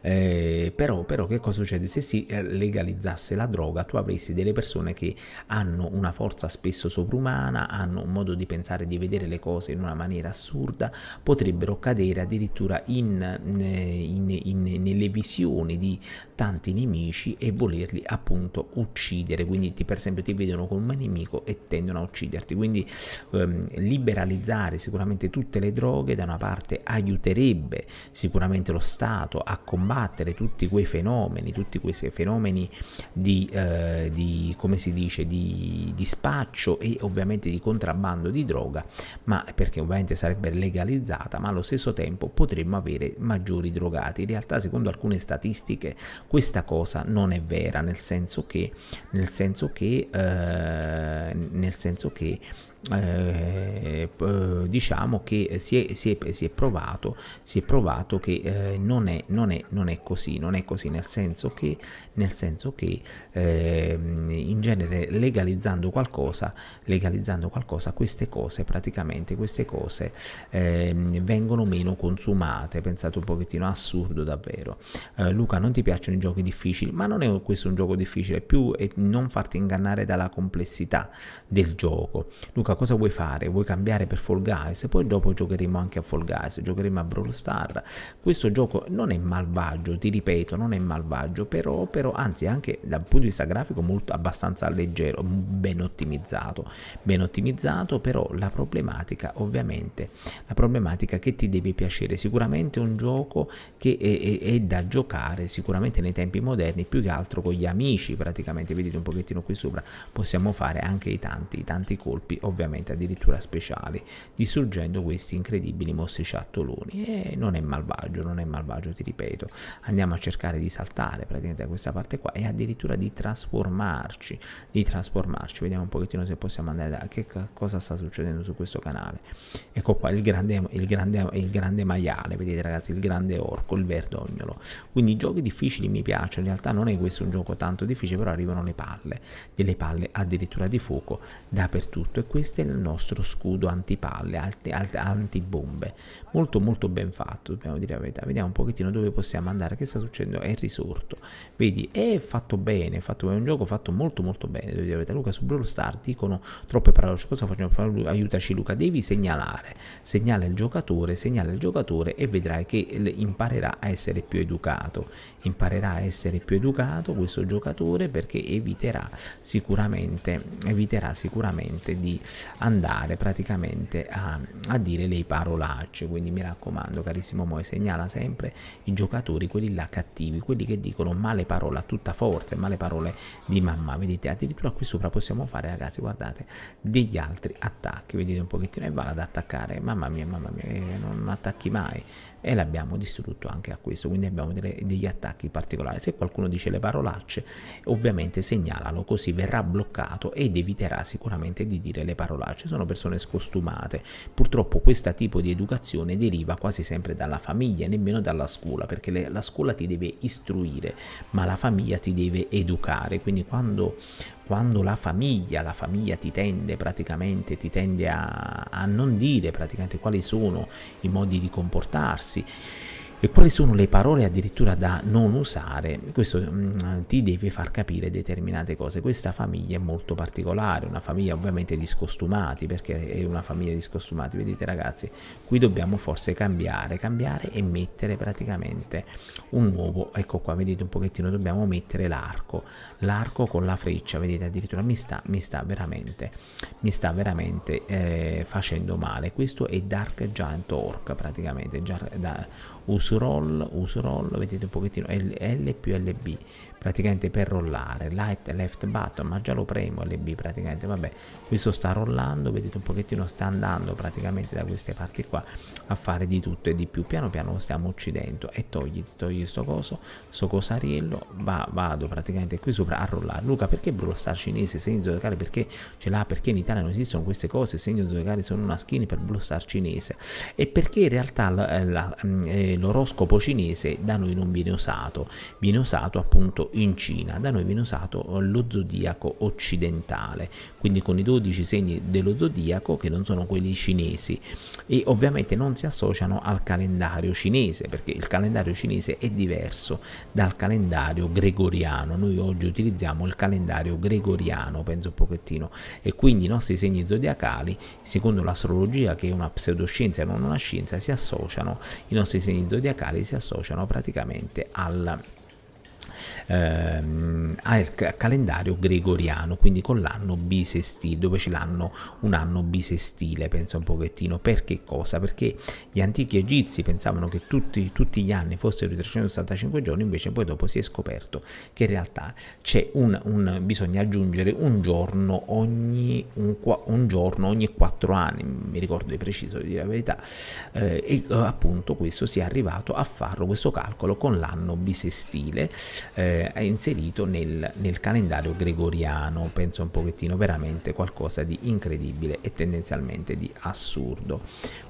Eh, però, però che cosa succede? Se si eh, legalizzasse la droga tu avresti delle persone che hanno una forza spesso sovrumana, hanno un modo di pensare, di vedere le cose in una maniera assurda, potrebbero cadere addirittura in, eh, in, in, nelle visioni di tanti nemici e volerli appunto uccidere. Quindi ti, per esempio ti vedono come un nemico e tendono a ucciderti. Quindi ehm, liberalizzare sicuramente tutte le droghe da una parte aiuterebbe sicuramente lo Stato a combattere combattere tutti quei fenomeni, tutti quei fenomeni di, eh, di come si dice, di, di spaccio e ovviamente di contrabbando di droga, ma perché ovviamente sarebbe legalizzata, ma allo stesso tempo potremmo avere maggiori drogati. In realtà, secondo alcune statistiche, questa cosa non è vera, nel senso che, nel senso che, eh, nel senso che eh, eh diciamo che si è, si, è, si, è provato, si è, provato, che eh, non, non, non, è, così, non è così nel senso che, nel senso che eh, in genere legalizzando qualcosa, legalizzando qualcosa queste cose praticamente queste cose ehm, vengono meno consumate, pensate un pochettino assurdo davvero. Eh, Luca non ti piacciono i giochi difficili, ma non è questo un gioco difficile, più è non farti ingannare dalla complessità del gioco. Luca Luca cosa vuoi fare? Vuoi cambiare per Fall Guys? Poi dopo giocheremo anche a Fall Guys, giocheremo a Brawl Star. Questo gioco non è malvagio, ti ripeto, non è malvagio, però, però anzi anche dal punto di vista grafico molto abbastanza leggero, ben ottimizzato, ben ottimizzato, però la problematica ovviamente, la problematica che ti deve piacere, sicuramente un gioco che è, è, è da giocare sicuramente nei tempi moderni, più che altro con gli amici praticamente, vedete un pochettino qui sopra, possiamo fare anche i tanti, i tanti colpi ovviamente ovviamente addirittura speciali, distruggendo questi incredibili mostri ciattoloni. E non è malvagio, non è malvagio, ti ripeto. Andiamo a cercare di saltare praticamente da questa parte qua e addirittura di trasformarci, di trasformarci. Vediamo un pochettino se possiamo andare da che cosa sta succedendo su questo canale. Ecco qua il grande, il grande, il grande maiale, vedete ragazzi, il grande orco, il verdognolo. Quindi i giochi difficili mi piacciono, in realtà non è questo un gioco tanto difficile, però arrivano le palle, delle palle addirittura di fuoco dappertutto e questo questo è il nostro scudo antipalle, antibombe. Molto molto ben fatto, dobbiamo dire la verità. Vediamo un pochettino dove possiamo andare, che sta succedendo? È risorto. Vedi, è fatto bene, è, fatto bene. è un gioco fatto molto molto bene, devo dire la verità. Luca su Brawl Star dicono troppe parole, cosa facciamo? Aiutaci Luca, devi segnalare, segnala il giocatore, segnala il giocatore e vedrai che imparerà a essere più educato. Imparerà a essere più educato questo giocatore perché eviterà sicuramente, eviterà sicuramente di andare praticamente a, a dire le parolacce. Quindi mi raccomando, carissimo Moe, segnala sempre i giocatori, quelli là cattivi, quelli che dicono male parole a tutta forza e male parole di mamma. Vedete, addirittura qui sopra possiamo fare, ragazzi, guardate, degli altri attacchi. Vedete un pochettino e vale ad attaccare. Mamma mia, mamma mia, eh, non attacchi mai e l'abbiamo distrutto anche a questo quindi abbiamo delle, degli attacchi particolari se qualcuno dice le parolacce ovviamente segnalalo così verrà bloccato ed eviterà sicuramente di dire le parolacce sono persone scostumate purtroppo questo tipo di educazione deriva quasi sempre dalla famiglia nemmeno dalla scuola perché le, la scuola ti deve istruire ma la famiglia ti deve educare quindi quando quando la famiglia, la famiglia ti tende praticamente, ti tende a, a non dire praticamente quali sono i modi di comportarsi e quali sono le parole addirittura da non usare, questo mh, mm, ti deve far capire determinate cose. Questa famiglia è molto particolare, una famiglia ovviamente di scostumati, perché è una famiglia di scostumati, vedete ragazzi, qui dobbiamo forse cambiare, cambiare e mettere praticamente un nuovo, ecco qua, vedete un pochettino, dobbiamo mettere l'arco, l'arco con la freccia, vedete addirittura mi sta, mi sta veramente, mi sta veramente eh, facendo male, questo è Dark Giant Orc praticamente, già da uso roll, uso roll, vedete un pochettino L, L più LB praticamente per rollare, light left button, ma già lo premo LB praticamente, vabbè, questo sta rollando, vedete un pochettino sta andando praticamente da queste parti qua a fare di tutto e di più, piano piano lo stiamo uccidendo e togli, togli sto coso, sto cosariello, va, vado praticamente qui sopra a rollare, Luca perché Bro Star cinese, segno zodiacale perché ce l'ha, perché in Italia non esistono queste cose, segno zodiacale sono una skin per blu Star cinese e perché in realtà eh, mm, eh, l'oroscopo cinese da noi non viene usato, viene usato appunto in Cina. Da noi viene usato eh, lo zodiaco occidentale, quindi con i 12 segni dello zodiaco che non sono quelli cinesi e ovviamente non si associano al calendario cinese perché il calendario cinese è diverso dal calendario gregoriano. Noi oggi utilizziamo il calendario gregoriano, penso un pochettino, e quindi i nostri segni zodiacali, secondo l'astrologia che è una pseudoscienza e non una scienza, si associano, i nostri segni zodiacali si associano praticamente al calendario ehm, al calendario gregoriano, quindi con l'anno bisestile, dove ce l'hanno un anno bisestile, pensa un pochettino, perché cosa? Perché gli antichi egizi pensavano che tutti, tutti gli anni fossero i 365 giorni, invece poi dopo si è scoperto che in realtà c'è un, un bisogna aggiungere un giorno ogni un, un giorno ogni 4 anni, mi ricordo di preciso di dire la verità, eh, e eh, appunto questo si è arrivato a farlo questo calcolo con l'anno bisestile eh, è inserito nel, nel, calendario gregoriano, penso un pochettino veramente qualcosa di incredibile e tendenzialmente di assurdo.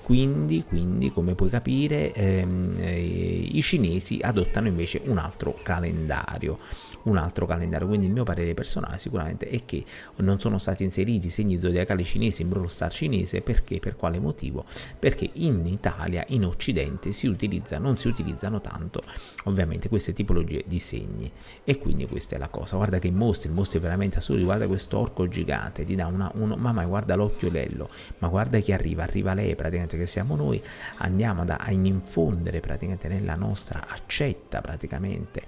Quindi, quindi come puoi capire, ehm, eh, i cinesi adottano invece un altro calendario un altro calendario. Quindi il mio parere personale sicuramente è che non sono stati inseriti segni zodiacali cinesi in Brawl Star cinese perché per quale motivo? Perché in Italia, in Occidente, si utilizza, non si utilizzano tanto ovviamente queste tipologie di segni e quindi questa è la cosa. Guarda che mostri, mostri veramente assurdi. guarda questo orco gigante, ti dà una, uno, mamma guarda l'occhiolello, ma guarda chi arriva, arriva lei praticamente che siamo noi, andiamo ad, a infondere praticamente nella nostra accetta praticamente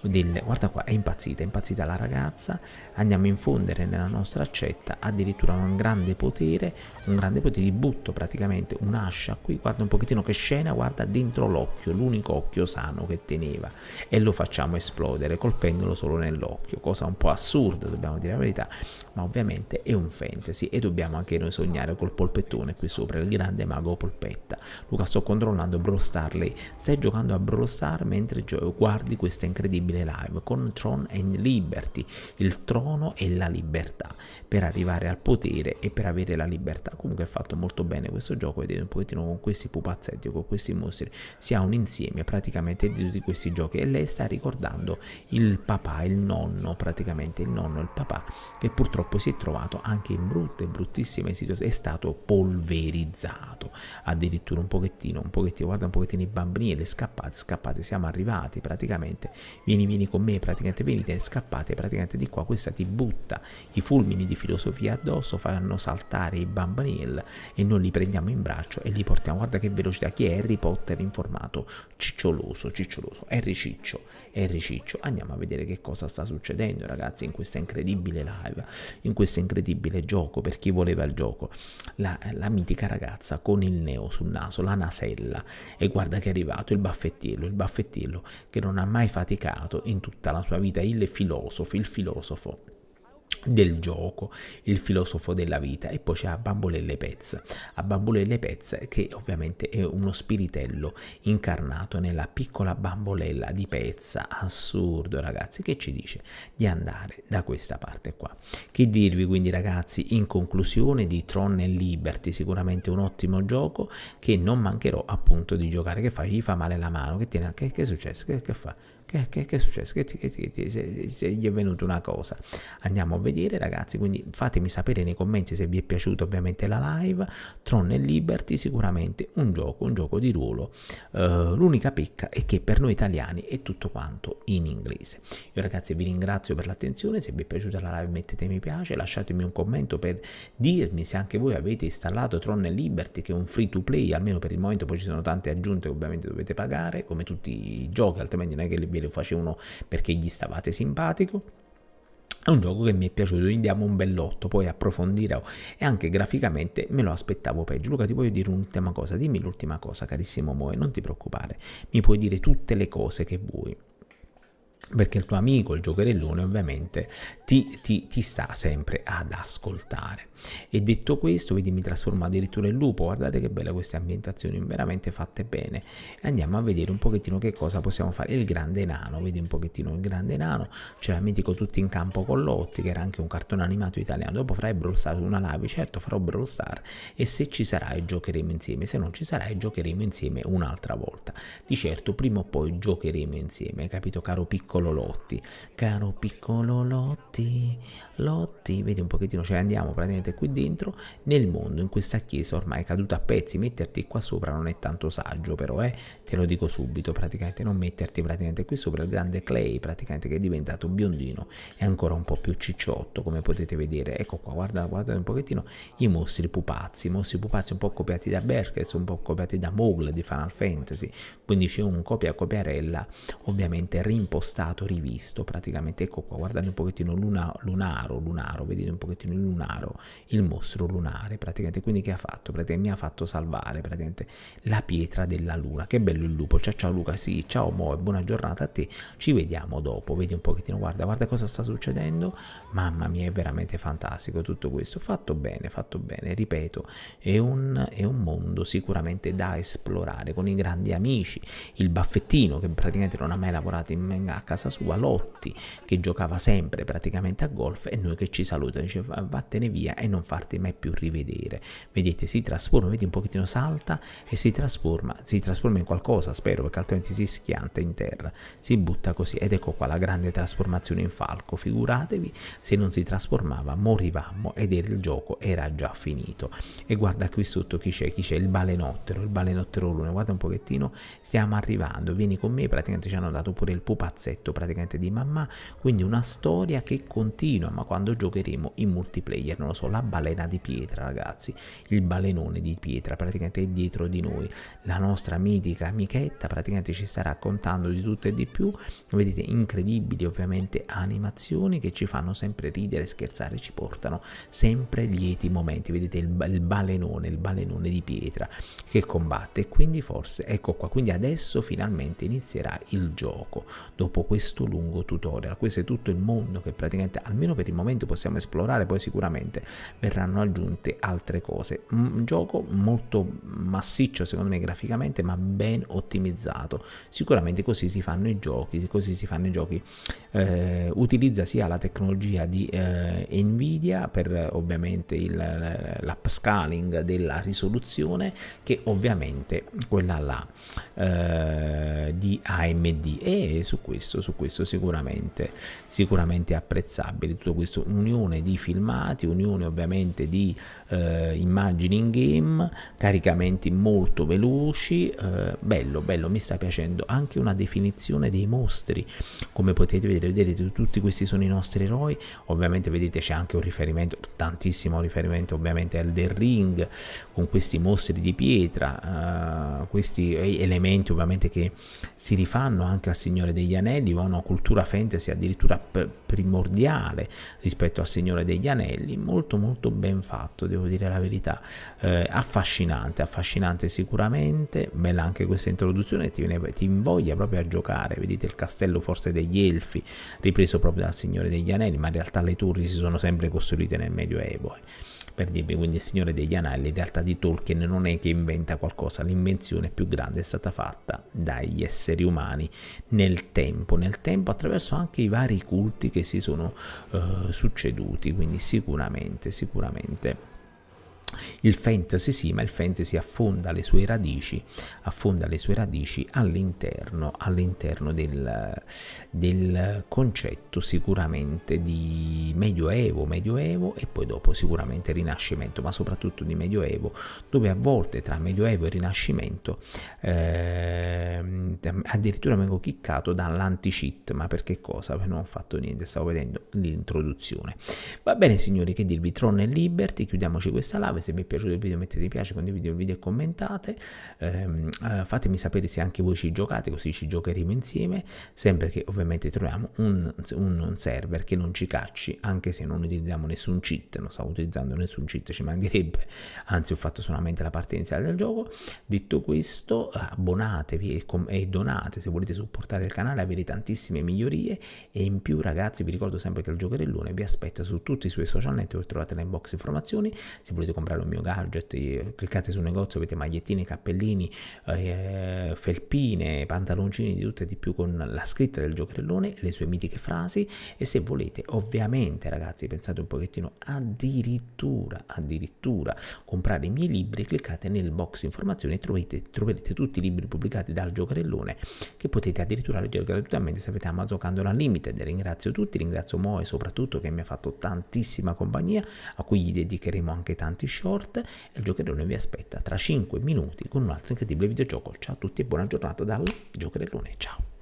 del, guarda qua, è impazzita, è impazzita la ragazza, andiamo a infondere nella nostra accetta addirittura un grande potere, un grande potere, butto praticamente un'ascia qui, guarda un pochettino che scena, guarda dentro l'occhio, l'unico occhio sano che teneva e lo facciamo esplodere colpendolo solo nell'occhio, cosa un po' assurda dobbiamo dire la verità, ma ovviamente è un fantasy e dobbiamo anche noi sognare col polpettone qui sopra, il grande mago polpetta. Luca sto controllando Brawl Star lei, stai giocando a Brawl Star mentre guardi questa incredibile live con Tron Throne and Liberty, il trono e la libertà, per arrivare al potere e per avere la libertà. Comunque è fatto molto bene questo gioco, vedete un pochettino con questi pupazzetti, con questi mostri, si ha un insieme praticamente di tutti questi giochi e lei sta ricordando il papà, il nonno, praticamente il nonno, il papà, che purtroppo si è trovato anche in brutte, bruttissime situazioni, è stato polverizzato, addirittura un pochettino, un pochettino, guarda un pochettino i bambini e le scappate, scappate, siamo arrivati praticamente, vieni, vieni con me, praticamente praticamente venite scappate praticamente di qua, questa ti butta i fulmini di filosofia addosso, fanno saltare i bambanil e noi li prendiamo in braccio e li portiamo, guarda che velocità, chi è Harry Potter in formato ciccioloso, ciccioloso, Harry Ciccio, Harry Ciccio, andiamo a vedere che cosa sta succedendo ragazzi in questa incredibile live, in questo incredibile gioco, per chi voleva il gioco, la, la mitica ragazza con il neo sul naso, la nasella e guarda che è arrivato il baffettillo, il baffettillo che non ha mai faticato in tutta la sua vita vita il filosofo, il filosofo del gioco, il filosofo della vita e poi c'è a Bambole Lepez, a Bambole Lepez che ovviamente è uno spiritello incarnato nella piccola bambolella di pezza, assurdo ragazzi, che ci dice di andare da questa parte qua. Che dirvi quindi ragazzi in conclusione di Tron e Liberty, sicuramente un ottimo gioco che non mancherò appunto di giocare, che fa, gli fa male la mano, che tiene, anche, che è successo, che, che fa? Che, che, che è successo? Che, ti, che, che ti, se, gli è venuta una cosa. Andiamo a vedere, ragazzi. Quindi fatemi sapere nei commenti se vi è piaciuta ovviamente la live. Tron e Liberty, sicuramente un gioco, un gioco di ruolo. Uh, l'unica pecca è che per noi italiani è tutto quanto in inglese. Io, ragazzi, vi ringrazio per l'attenzione. Se vi è piaciuta la live, mettete mi piace, lasciatemi un commento per dirmi se anche voi avete installato Tron e Liberty, che è un free to play, almeno per il momento. Poi ci sono tante aggiunte che ovviamente dovete pagare, come tutti i giochi, altrimenti non è che vi ve lo facevano perché gli stavate simpatico. È un gioco che mi è piaciuto, gli diamo un bell'otto, poi approfondirò e anche graficamente me lo aspettavo peggio. Luca, ti voglio dire un'ultima cosa, dimmi l'ultima cosa, carissimo Moe, non ti preoccupare, mi puoi dire tutte le cose che vuoi perché il tuo amico, il giocherellone, ovviamente ti, ti, ti, sta sempre ad ascoltare. E detto questo, vedi, mi trasformo addirittura in lupo. Guardate che belle queste ambientazioni, veramente fatte bene. Andiamo a vedere un pochettino che cosa possiamo fare. Il grande nano, vedi un pochettino il grande nano, C'è la Mitico Tutti in Campo con Lotti, che era anche un cartone animato italiano. Dopo farai Brawl Stars una live, certo farò Brawl Star e se ci sarai giocheremo insieme, se non ci sarai giocheremo insieme un'altra volta. Di certo, prima o poi giocheremo insieme, capito caro piccolo? piccolo Lotti. Caro piccolo Lotti, Lotti, vedi un pochettino, ce cioè andiamo praticamente qui dentro, nel mondo, in questa chiesa ormai è caduta a pezzi, metterti qua sopra non è tanto saggio però, eh, te lo dico subito, praticamente non metterti praticamente qui sopra, il grande Clay praticamente che è diventato biondino e ancora un po' più cicciotto come potete vedere, ecco qua, guarda, guarda un pochettino i mostri pupazzi, i mostri pupazzi un po' copiati da Berkes, un po' copiati da Mogul di Final Fantasy, quindi c'è un copia copiarella ovviamente rimpostato, rivisto praticamente, ecco qua, guardate un pochettino luna, lunare, lunaro, lunaro, vedete un pochettino il lunaro, il mostro lunare, praticamente, quindi che ha fatto? Praticamente mi ha fatto salvare, praticamente, la pietra della luna, che bello il lupo, ciao ciao Luca, sì, ciao Mo, e buona giornata a te, ci vediamo dopo, vedi un pochettino, guarda, guarda cosa sta succedendo, mamma mia, è veramente fantastico tutto questo, fatto bene, fatto bene, ripeto, è un, è un mondo sicuramente da esplorare, con i grandi amici, il baffettino, che praticamente non ha mai lavorato in, a casa sua, Lotti, che giocava sempre praticamente a golf, e noi che ci saluta, dice vattene via e non farti mai più rivedere. Vedete, si trasforma, vedi un pochettino salta e si trasforma, si trasforma in qualcosa, spero, perché altrimenti si schianta in terra, si butta così ed ecco qua la grande trasformazione in falco, figuratevi se non si trasformava morivamo ed era il gioco, era già finito. E guarda qui sotto chi c'è, chi c'è, il balenottero, il balenottero lune, guarda un pochettino, stiamo arrivando, vieni con me, praticamente ci hanno dato pure il pupazzetto praticamente di mamma, quindi una storia che continua, ma quando giocheremo in multiplayer, non lo so, la balena di pietra ragazzi, il balenone di pietra praticamente è dietro di noi, la nostra mitica amichetta praticamente ci sta raccontando di tutto e di più, vedete incredibili ovviamente animazioni che ci fanno sempre ridere, scherzare, ci portano sempre lieti momenti, vedete il, il balenone, il balenone di pietra che combatte, quindi forse, ecco qua, quindi adesso finalmente inizierà il gioco dopo questo lungo tutorial, questo è tutto il mondo che praticamente almeno per il momento possiamo esplorare, poi sicuramente verranno aggiunte altre cose. Un gioco molto massiccio secondo me graficamente, ma ben ottimizzato. Sicuramente così si fanno i giochi, così si fanno i giochi. Eh, utilizza sia la tecnologia di eh, Nvidia per ovviamente il, l'upscaling della risoluzione che ovviamente quella là eh, di AMD e su questo, su questo sicuramente, sicuramente apprezzabile tutto questo questa unione di filmati, unione ovviamente di eh, immagini in game, caricamenti molto veloci, eh, bello, bello, mi sta piacendo anche una definizione dei mostri, come potete vedere, vedete tutti questi sono i nostri eroi, ovviamente vedete c'è anche un riferimento, tantissimo riferimento ovviamente al The Ring, con questi mostri di pietra, eh, questi elementi ovviamente che si rifanno anche al Signore degli Anelli, o una cultura fantasy addirittura primordiale rispetto al Signore degli Anelli, molto molto ben fatto, devo dire la verità, eh, affascinante, affascinante sicuramente, bella anche questa introduzione, ti, viene, ti invoglia proprio a giocare, vedete il castello forse degli Elfi, ripreso proprio dal Signore degli Anelli, ma in realtà le torri si sono sempre costruite nel Medioevo. Per dirvi, quindi il Signore degli Anelli, in realtà di Tolkien non è che inventa qualcosa, l'invenzione più grande è stata fatta dagli esseri umani nel tempo, nel tempo attraverso anche i vari culti che si sono eh, succeduti, quindi sicuramente, sicuramente il fantasy sì, ma il fantasy affonda le sue radici, affonda le sue radici all'interno, all'interno del, del, concetto sicuramente di medioevo, medioevo e poi dopo sicuramente rinascimento, ma soprattutto di medioevo, dove a volte tra medioevo e rinascimento eh, addirittura vengo chiccato dall'anticit, ma perché cosa? Non ho fatto niente, stavo vedendo l'introduzione. Va bene signori, che dirvi, Tron e Liberty, chiudiamoci questa live chiave, se vi è piaciuto il video mettete piace, condividete il video e commentate, ehm, eh, fatemi sapere se anche voi ci giocate così ci giocheremo insieme, sempre che ovviamente troviamo un, un, un server che non ci cacci, anche se non utilizziamo nessun cheat, non stavo utilizzando nessun cheat, ci mancherebbe, anzi ho fatto solamente la parte iniziale del gioco. Detto questo, abbonatevi e, e donate se volete supportare il canale, avere tantissime migliorie e in più ragazzi vi ricordo sempre che il giocherellone vi aspetta su tutti i suoi social network, trovate nella box informazioni, se volete comprare comprare un mio gadget, cliccate sul negozio, avete magliettine, cappellini, eh, felpine, pantaloncini di tutto e di più con la scritta del giocherellone, le sue mitiche frasi e se volete ovviamente ragazzi pensate un pochettino addirittura, addirittura comprare i miei libri, cliccate nel box informazioni e trovate, troverete tutti i libri pubblicati dal giocherellone che potete addirittura leggere gratuitamente se avete Amazon Candle Unlimited. Ringrazio tutti, ringrazio Moe soprattutto che mi ha fatto tantissima compagnia a cui gli dedicheremo anche tanti show short e il giocherellone vi aspetta tra 5 minuti con un altro incredibile videogioco. Ciao a tutti e buona giornata dal giocherellone. Ciao!